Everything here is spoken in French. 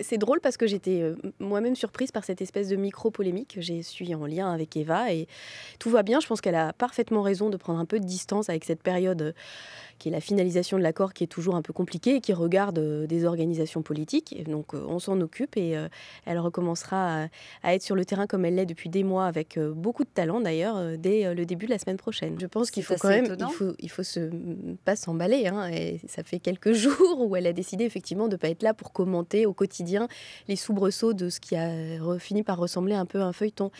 C'est drôle parce que j'étais euh, moi-même surprise par cette espèce de micro-polémique. que j'ai suivi en lien avec Eva et tout va bien. Je pense qu'elle a parfaitement raison de prendre un peu de distance avec cette période euh, qui est la finalisation de l'accord qui est toujours un peu compliqué et qui regarde euh, des organisations politiques. donc euh, on s'en occupe et euh, elle recommencera à, être sur le terrain comme elle l'est depuis des mois avec beaucoup de talent d'ailleurs dès le début de la semaine prochaine. Je pense qu'il faut quand même, il faut, se, mm, pas s'emballer. Hein, et ça fait quelques jours où elle a décidé effectivement de ne pas être là pour commenter au quotidien les soubresauts de ce qui a fini par ressembler un peu à un feuilleton.